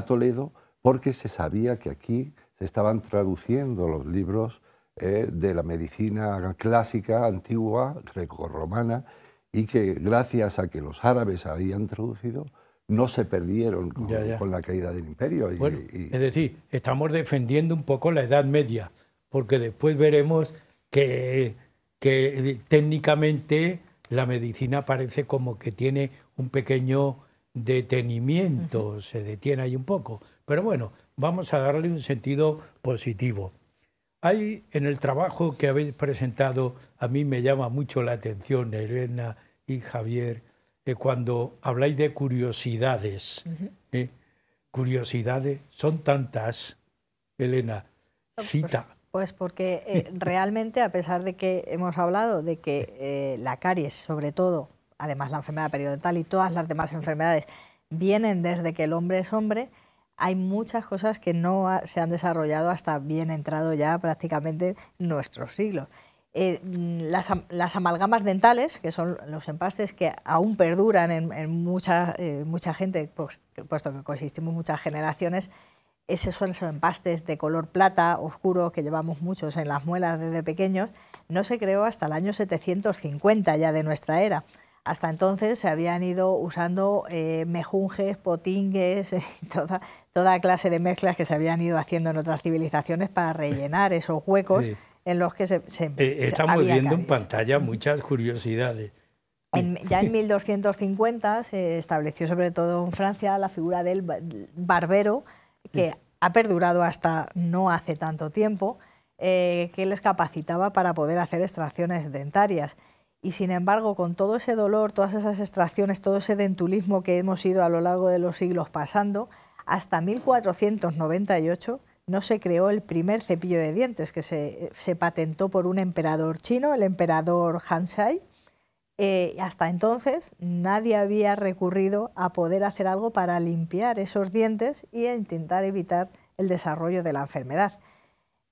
Toledo porque se sabía que aquí se estaban traduciendo los libros de la medicina clásica, antigua, grecorromana, y que gracias a que los árabes habían traducido, no se perdieron con, la caída del imperio. Es decir, estamos defendiendo un poco la Edad Media, porque después veremos que técnicamente la medicina parece como que tiene un pequeño detenimiento, se detiene ahí un poco. Pero bueno, vamos a darle un sentido positivo. Hay en el trabajo que habéis presentado, a mí me llama mucho la atención, Elena y Javier, que eh, cuando habláis de curiosidades. ¿eh? curiosidades son tantas, Elena, cita pues porque eh, <laughs> realmente, a pesar de que hemos hablado de que eh, la caries, sobre todo, además la enfermedad periodontal y todas las demás enfermedades, vienen desde que el hombre es hombre, hay muchas cosas que no se han desarrollado hasta bien entrado ya prácticamente nuestro siglo. Eh, mm, las, las, amalgamas dentales, que son los empastes que aún perduran en, mucha, mucha gente, pues, puesto que coexistimos muchas generaciones, esos son esos empastes de color plata oscuro que llevamos muchos en las muelas desde pequeños, no se creó hasta el año 750 ya de nuestra era. Hasta entonces se habían ido usando eh, mejunjes, potingues, eh, <laughs> toda, toda, clase de mezclas que se habían ido haciendo en otras civilizaciones para rellenar esos huecos en los que se... se, eh, estamos viendo en pantalla muchas curiosidades. ya en 1250 <laughs> se estableció sobre todo en Francia la figura del barbero, que ha perdurado hasta no hace tanto tiempo, eh, que les capacitaba para poder hacer extracciones dentarias. Y sin embargo, con todo ese dolor, todas esas extracciones, todo ese dentulismo que hemos ido a lo largo de los siglos pasando, hasta 1498 no se creó el primer cepillo de dientes que se, eh, se patentó por un emperador chino, el emperador Hanshai, eh, hasta entonces nadie había recurrido a poder hacer algo para limpiar esos dientes y a intentar evitar el desarrollo de la enfermedad.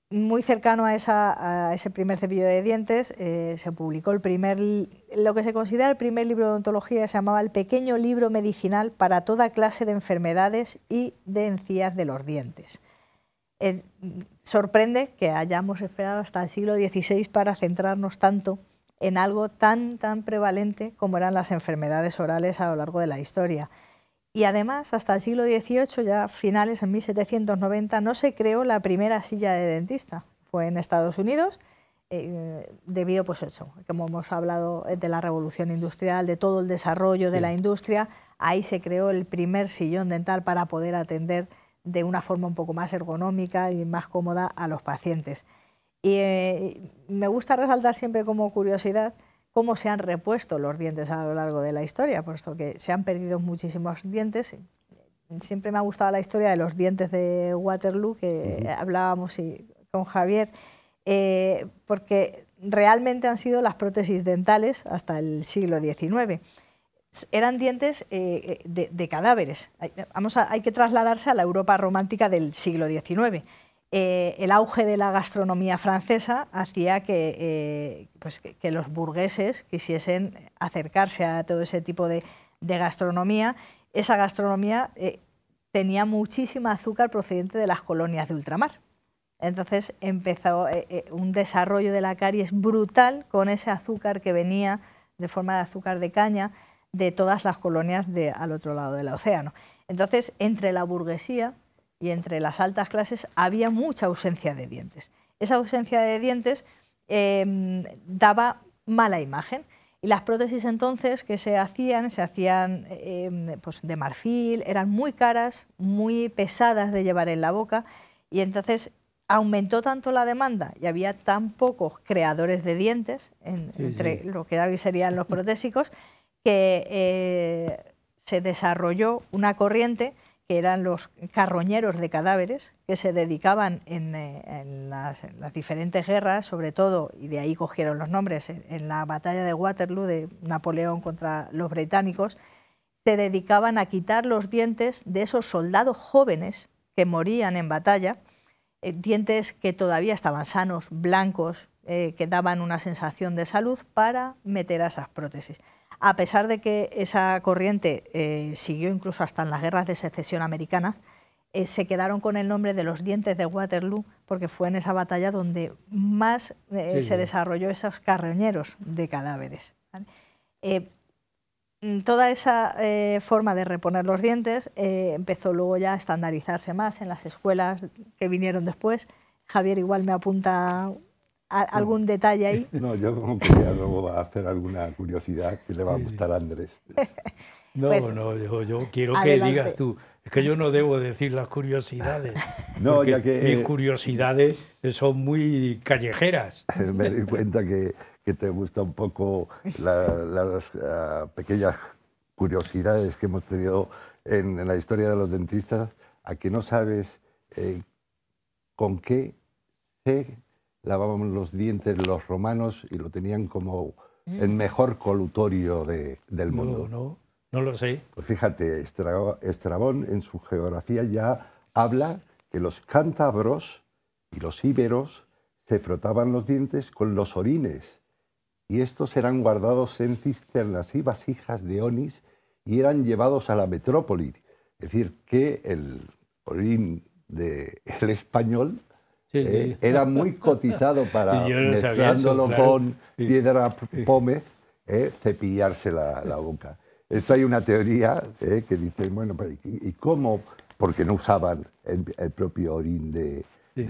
Muy cercano a, ese primer cepillo de dientes eh, se publicó el primer, lo que se considera el primer libro de odontología, que se llamaba El pequeño libro medicinal para toda clase de enfermedades y de encías de los dientes. Eh, sorprende que hayamos esperado hasta el siglo XVI para centrarnos tanto en algo tan, tan prevalente como eran las enfermedades orales a lo largo de la historia. Y además, hasta el siglo XVIII, ya finales en 1790, no se creó la primera silla de dentista. Fue en Estados Unidos, eh, debido, pues eso, como hemos hablado eh, de la revolución industrial, de todo el desarrollo de la industria, ahí se creó el primer sillón dental para poder atender de una forma un poco más ergonómica y más cómoda a los pacientes. Y eh, me gusta resaltar siempre como curiosidad cómo se han repuesto los dientes a lo largo de la historia, puesto que se han perdido muchísimos dientes. Siempre me ha gustado la historia de los dientes de Waterloo, que hablábamos con Javier, eh, porque realmente han sido las prótesis dentales hasta el siglo XIX. Eran dientes eh, de, cadáveres. vamos a, hay que trasladarse a la Europa romántica del siglo XIX. Eh, el auge de la gastronomía francesa hacía eh, pues que, los burgueses quisiesen acercarse a todo ese tipo de, gastronomía. Esa gastronomía eh, tenía muchísima azúcar procedente de las colonias de ultramar. Entonces empezó un desarrollo de la caries brutal con ese azúcar que venía de forma de azúcar de caña de todas las colonias al otro lado del océano. Entonces, entre la burguesía y entre las altas clases había mucha ausencia de dientes. Esa ausencia de dientes em, daba mala imagen. Y las prótesis entonces que se hacían, se hacían em, pues, de marfil, eran muy caras, muy pesadas de llevar en la boca. Y entonces aumentó tanto la demanda y había tan pocos creadores de dientes, entre lo que hoy serían los <laughs> protésicos, que eh, se desarrolló una corriente que eran los carroñeros de cadáveres, que se dedicaban eh, en, las, diferentes guerras, sobre todo, y de ahí cogieron los nombres, en, la batalla de Waterloo de Napoleón contra los británicos, se dedicaban a quitar los dientes de esos soldados jóvenes que morían en batalla, eh, dientes que todavía estaban sanos, blancos, eh, que daban una sensación de salud, para meter a esas prótesis. A pesar de que esa corriente eh, siguió incluso hasta en las guerras de secesión americana, eh, se quedaron con el nombre de los dientes de Waterloo porque fue en esa batalla donde más eh, se desarrolló esos carroñeros de cadáveres. Mm, toda esa forma de reponer los dientes empezó luego ya a estandarizarse más en las escuelas que vinieron después. Javier igual me apunta algún detalle ahí. No, yo como que luego va a hacer alguna curiosidad que le va a gustar a Andrés. <laughs> No, pues, no, yo, quiero que digas tú. Es que yo no debo decir las curiosidades. <laughs> No, ya que. Mis eh, curiosidades son muy callejeras. <laughs> Me doy cuenta que, te gusta un poco las ah, pequeñas curiosidades que hemos tenido en, la historia de los dentistas, a que no sabes eh, con qué se lavaban los dientes los romanos y lo tenían como mm. el mejor colutorio del mundo. No, lo sé. Pues fíjate, Estrabón en su geografía ya habla que los cántabros y los íberos se frotaban los dientes con los orines y estos eran guardados en cisternas y vasijas de onis y eran llevados a la metrópoli. Es decir, que el orín del el español eh, era muy cotizado <laughs> para, mezclándolo con piedra pómez, eh, cepillarse la, boca. Esto hay una teoría eh, que dice, bueno, ¿y cómo? Porque no usaban el, propio orín de,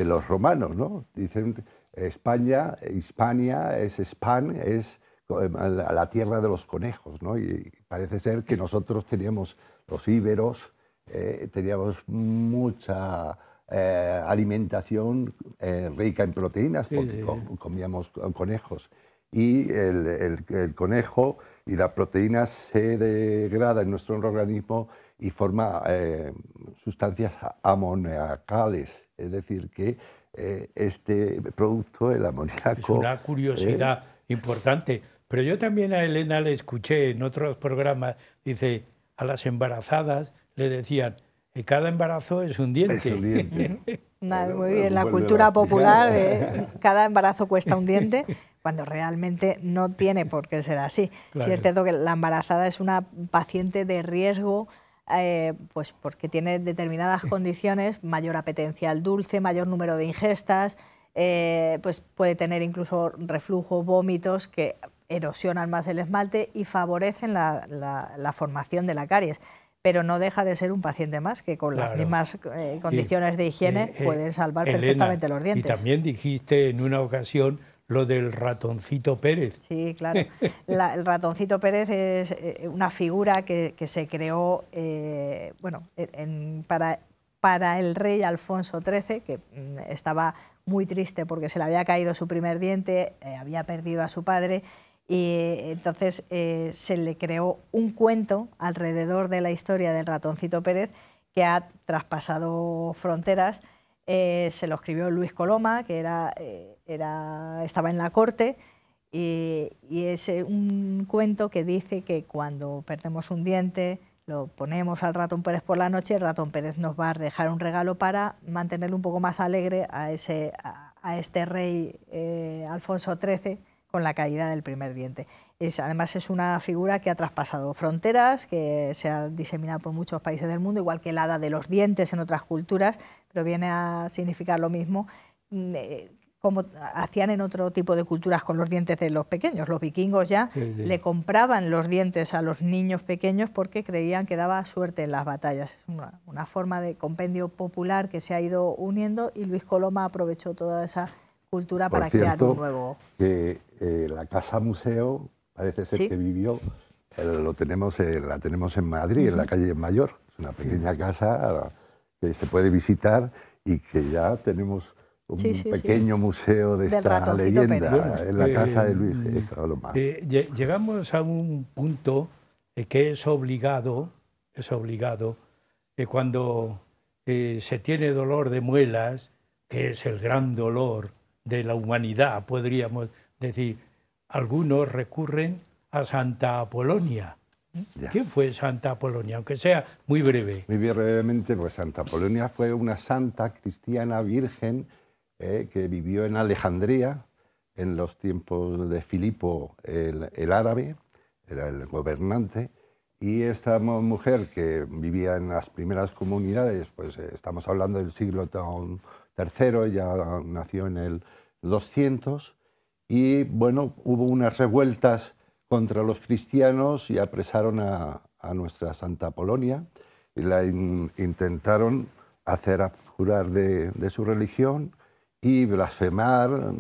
los romanos, ¿no? Dicen, España, Hispania es Span, es la tierra de los conejos, ¿no? Y parece ser que nosotros teníamos, los íberos, teníamos mucha eh, alimentación eh, rica en proteínas, porque comíamos conejos. Y el, conejo y la proteína se degrada en nuestro organismo y forma eh, sustancias amoniacales, es decir, que este producto, el amoníaco... Es una curiosidad importante, pero yo también a Elena le escuché en otros programas, dice, a las embarazadas le decían, cada embarazo es un diente. <laughs> <laughs> muy bien, la cultura <laughs> popular cada embarazo cuesta un diente, cuando realmente no tiene por qué ser así. Si es cierto que la embarazada es una paciente de riesgo, eh, pues porque tiene determinadas condiciones, mayor apetencia al dulce, mayor número de ingestas, eh, pues puede tener incluso reflujo, vómitos que erosionan más el esmalte y favorecen la formación de la caries pero no deja de ser un paciente más que con las mismas eh, condiciones de higiene eh, eh, pueden salvar perfectamente los dientes. Y también dijiste en una ocasión lo del ratoncito Pérez. Sí, claro. <laughs> el ratoncito Pérez es una figura que, se creó bueno, para, para el rey Alfonso XIII, que mm, estaba muy triste porque se le había caído su primer diente, había perdido a su padre y entonces eh, se le creó un cuento alrededor de la historia del ratoncito Pérez que ha traspasado fronteras. Eh, se lo escribió Luis Coloma, que era, eh, estaba en la corte, y, es un cuento que dice que cuando perdemos un diente, lo ponemos al ratón Pérez por la noche, el ratón Pérez nos va a dejar un regalo para mantener un poco más alegre a, ese, este rey Alfonso XIII con la caída del primer diente. Es, además es una figura que ha traspasado fronteras, que se ha diseminado por muchos países del mundo, igual que el hada de los dientes en otras culturas, pero viene a significar lo mismo mm, eh, como hacían en otro tipo de culturas con los dientes de los pequeños. Los vikingos ya le compraban los dientes a los niños pequeños porque creían que daba suerte en las batallas. Es una forma de compendio popular que se ha ido uniendo y Luis Coloma aprovechó toda esa cultura para crear un nuevo. Que eh, la casa museo parece ser que vivió, eh, lo tenemos, eh, la tenemos en Madrid, en la calle Mayor. Es una pequeña casa ah, que se puede visitar y que ya tenemos un pequeño museo de esta leyenda en la casa de Luis llegamos a un punto que es obligado, es obligado, que cuando se tiene dolor de muelas, que es el gran dolor de la humanidad, podríamos decir. Algunos recurren a Santa Apolonia. ¿Quién fue Santa Apolonia? Aunque sea muy breve. Muy brevemente, pues Santa Apolonia fue una santa cristiana virgen eh, que vivió en Alejandría en los tiempos de Filipo el, árabe, era el gobernante, y esta mujer que vivía en las primeras comunidades, pues eh, estamos hablando del siglo tercero, ya nació en el 200, y bueno, hubo unas revueltas contra los cristianos y apresaron a, nuestra Santa Polonia y la intentaron hacer abjurar de, su religión y blasfemar,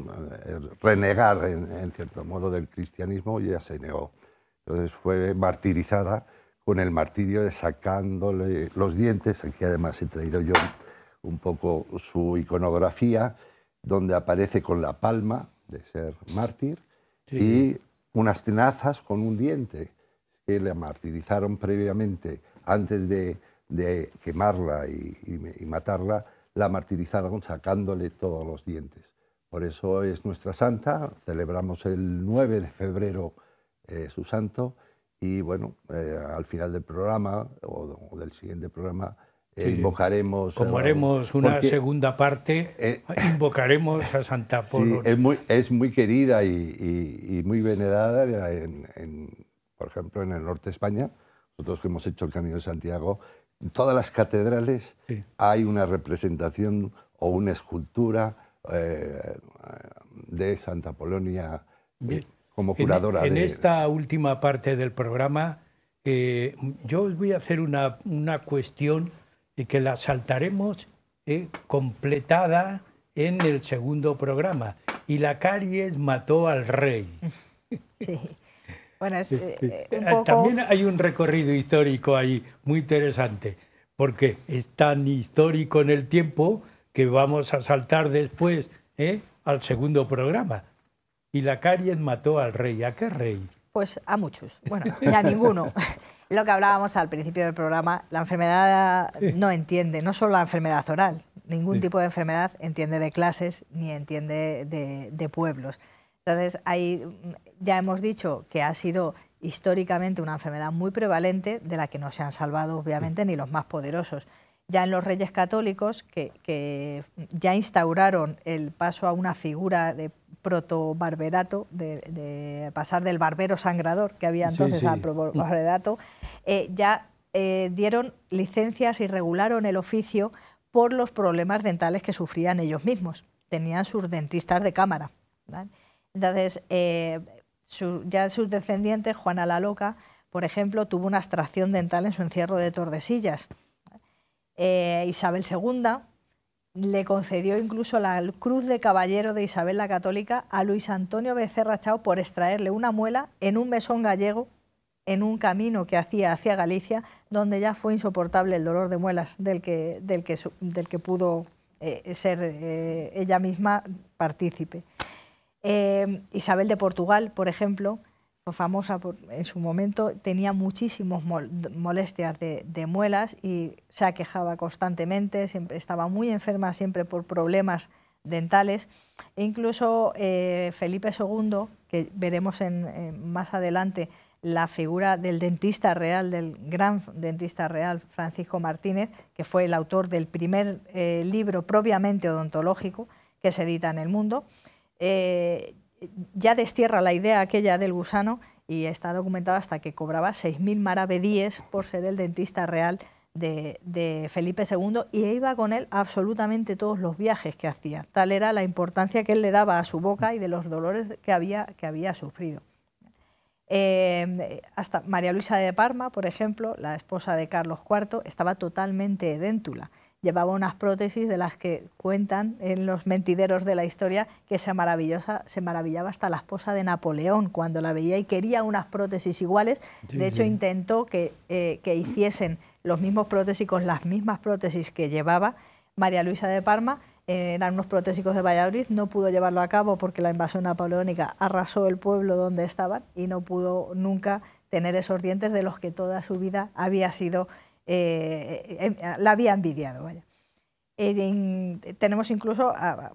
eh, renegar en, en, cierto modo del cristianismo y ella se negó. Entonces fue martirizada con el martirio de sacándole los dientes, aquí además he traído yo un poco su iconografía, donde aparece con la palma de ser mártir y unas tenazas con un diente que la martirizaron previamente antes de, de quemarla y, matarla, la martirizaron sacándole todos los dientes. Por eso es nuestra santa, celebramos el 9 de febrero eh, su santo y bueno, eh, al final del programa o del siguiente programa invocaremos. Como haremos una segunda parte, eh, <laughs> invocaremos a Santa <laughs> Polonia. es, muy, querida y, muy venerada, por ejemplo, en el norte de España. Nosotros que hemos hecho el Camino de Santiago, en todas las catedrales hay una representación o una escultura eh, de Santa Polonia eh, como curadora. En, esta última parte del programa, yo voy a hacer una, una cuestión y que la saltaremos eh, completada en el segundo programa. Y la caries mató al rey. <laughs> Sí. Bueno, eh, eh, ah, También hay un recorrido histórico ahí muy interesante, porque es tan histórico en el tiempo que vamos a saltar después al segundo programa. Y la caries mató al rey. ¿A qué rey? Pues a muchos. Bueno, y a ninguno. <laughs> lo que hablábamos al principio del programa, la enfermedad no entiende, no solo la enfermedad oral, ningún tipo de enfermedad entiende de clases ni entiende de, pueblos. Entonces, ahí ya hemos dicho que ha sido históricamente una enfermedad muy prevalente de la que no se han salvado, obviamente, ni los más poderosos ya en los reyes católicos, que, ya instauraron el paso a una figura de protobarberato, de, pasar del barbero sangrador que había entonces al barberato, eh, ya eh, dieron licencias y regularon el oficio por los problemas dentales que sufrían ellos mismos. Tenían sus dentistas de cámara. Entonces, eh, ya sus descendientes, Juana la Loca, por ejemplo, tuvo una extracción dental en su encierro de Tordesillas. Eh, Isabel II le concedió incluso la Cruz de Caballero de Isabel la Católica a Luis Antonio Becerra Chao por extraerle una muela en un mesón gallego en un camino que hacía hacia Galicia, donde ya fue insoportable el dolor de muelas del que, pudo eh, ser eh, ella misma partícipe. Isabel de Portugal, por ejemplo, famosa por, en su momento, tenía muchísimas molestias de, muelas y se aquejaba constantemente, siempre, estaba muy enferma siempre por problemas dentales. E incluso eh, Felipe II, que veremos en, más adelante la figura del dentista real, del gran dentista real Francisco Martínez, que fue el autor del primer eh, libro propiamente odontológico que se edita en el mundo, eh, ya destierra la idea aquella del gusano y está documentado hasta que cobraba 6.000 maravedíes por ser el dentista real de, Felipe II y iba con él absolutamente todos los viajes que hacía. Tal era la importancia que él le daba a su boca y de los dolores que había, sufrido. Eh, hasta María Luisa de Parma, por ejemplo, la esposa de Carlos IV, estaba totalmente edéntula llevaba unas prótesis de las que cuentan en los mentideros de la historia que se, maravillosa, se maravillaba hasta la esposa de Napoleón cuando la veía y quería unas prótesis iguales. de hecho, intentó eh, que, hiciesen los mismos prótesicos las mismas prótesis que llevaba María Luisa de Parma. Eh, eran unos prótesicos de Valladolid, no pudo llevarlo a cabo porque la invasión napoleónica arrasó el pueblo donde estaban y no pudo nunca tener esos dientes de los que toda su vida había sido eh, eh, la había envidiado. Vaya. tenemos incluso a,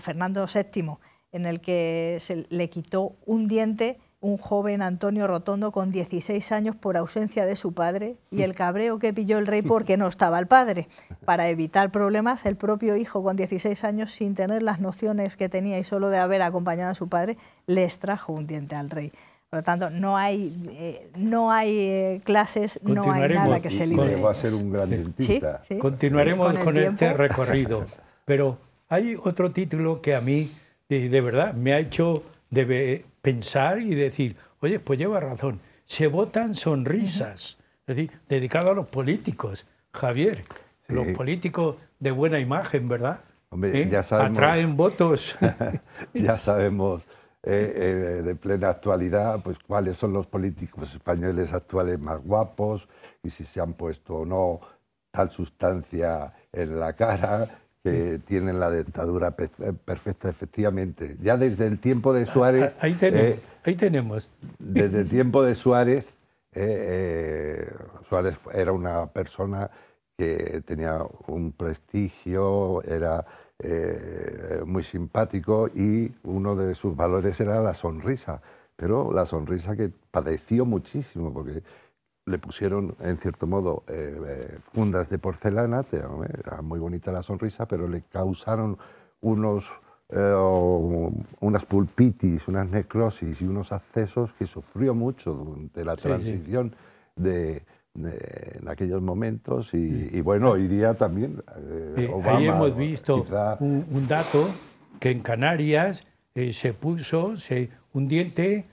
Fernando VII, en el que se le quitó un diente un joven Antonio Rotondo con 16 años por ausencia de su padre y el cabreo que pilló el rey porque no estaba el padre. Para evitar problemas, el propio hijo con 16 años, sin tener las nociones que tenía y solo de haber acompañado a su padre, le extrajo un diente al rey. Por lo tanto, no hay, eh, no hay eh, clases, no hay nada que se libere. Va a ser un gran dentista. Continuaremos con, este recorrido. Pero hay otro título que a mí, de verdad, me ha hecho pensar y decir, oye, pues lleva razón. Se votan sonrisas, es decir, dedicado a los políticos, Javier. Los políticos de buena imagen, ¿verdad? Hombre, ¿Eh? ya sabemos... Atraen votos. <laughs> ya sabemos eh, eh, de plena actualidad, pues cuáles son los políticos españoles actuales más guapos y si se han puesto o no tal sustancia en la cara que tienen la dentadura eh, perfecta, efectivamente. Ya desde el tiempo de ah, Suárez... Ah, ahí ahí tenemos. Desde el tiempo de Suárez, Suárez era una persona que tenía un prestigio, era eh, muy simpático y uno de sus valores era la sonrisa, pero la sonrisa que padeció muchísimo porque le pusieron, en cierto modo, eh, eh, fundas de porcelana, era muy bonita la sonrisa, pero le causaron unos, unas pulpitis, unas necrosis y unos accesos que sufrió mucho durante la transición de en aquellos momentos y, bueno, hoy día también. Eh, eh, ahí hemos visto un, dato que en Canarias eh, se puso se, un diente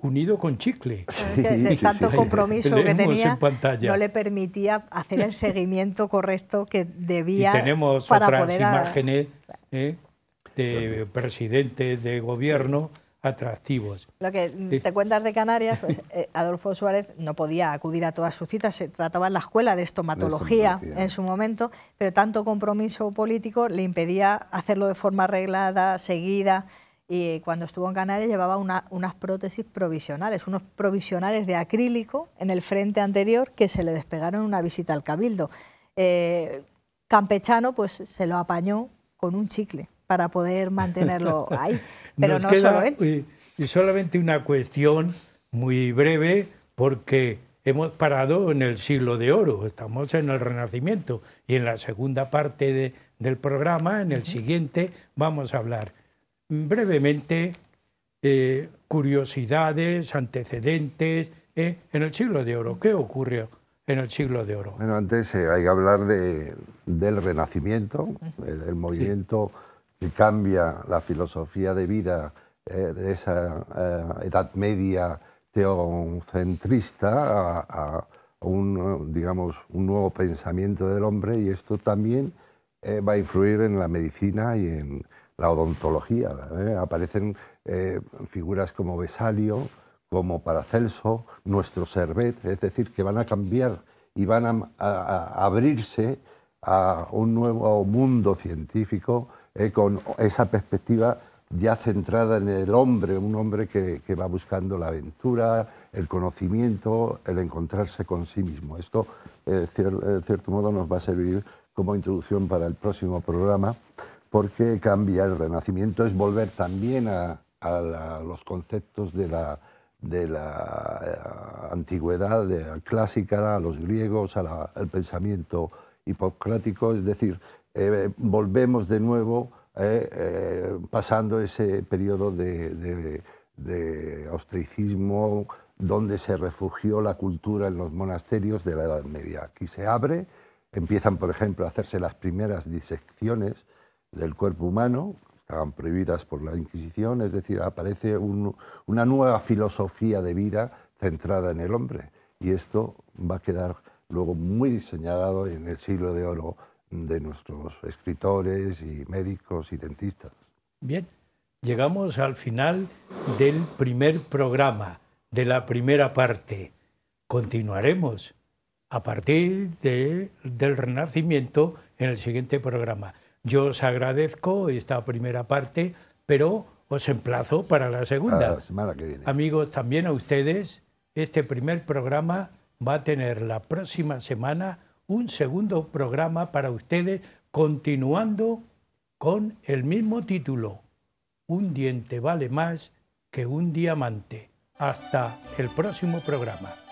unido con chicle. <laughs> tanto compromiso que tenía, no le permitía hacer el seguimiento correcto que debía. Y tenemos otras imágenes de presidente de gobierno atractivos. Lo que te cuentas de Canarias, pues, <laughs> eh, Adolfo Suárez no podía acudir a todas sus citas, se trataba en la escuela de estomatología, en su momento, pero tanto compromiso político le impedía hacerlo de forma arreglada, seguida, y cuando estuvo en Canarias llevaba unas prótesis provisionales, unos provisionales de acrílico en el frente anterior que se le despegaron en una visita al cabildo. Eh, Campechano pues se lo apañó con un chicle para poder mantenerlo <laughs> ahí. Pero no solo él. Y, solamente una cuestión muy breve, porque hemos parado en el siglo de oro, estamos en el Renacimiento y en la segunda parte del programa, en el siguiente, vamos a hablar brevemente curiosidades, antecedentes ¿eh? en el siglo de oro. ¿Qué ocurrió en el siglo de oro? Bueno, antes eh, hay que hablar de, del Renacimiento, el, movimiento que cambia la filosofía de vida eh, de esa eh, Edad Media teocentrista a, un, digamos, un nuevo pensamiento del hombre y esto también eh, va a influir en la medicina y en la odontología. Aparecen figuras como Besalio, como Paracelso, nuestro Servet, es decir, que van a cambiar y van a abrirse a un nuevo mundo científico eh, con esa perspectiva ya centrada en el hombre, un hombre que, va buscando la aventura, el conocimiento, el encontrarse con sí mismo. Esto, en cierto modo, nos va a servir como introducción para el próximo programa, porque cambia el renacimiento, es volver también a, los conceptos de la, eh, antigüedad, de la clásica, a los griegos, al pensamiento hipocrático, es decir, eh, volvemos de nuevo eh, eh, pasando ese periodo de, austricismo donde se refugió la cultura en los monasterios de la Edad Media. Aquí se abre, empiezan, por ejemplo, a hacerse las primeras disecciones del cuerpo humano, estaban prohibidas por la Inquisición, es decir, aparece una nueva filosofía de vida centrada en el hombre. Y esto va a quedar luego muy diseñado en el siglo de oro de nuestros escritores y médicos y dentistas. Bien, llegamos al final del primer programa, de la primera parte. Continuaremos a partir del Renacimiento en el siguiente programa. Yo os agradezco esta primera parte, pero os emplazo para la segunda. semana que viene. Amigos, también a ustedes, este primer programa va a tener la próxima semana un segundo programa para ustedes continuando con el mismo título. Un diente vale más que un diamante. Hasta el próximo programa.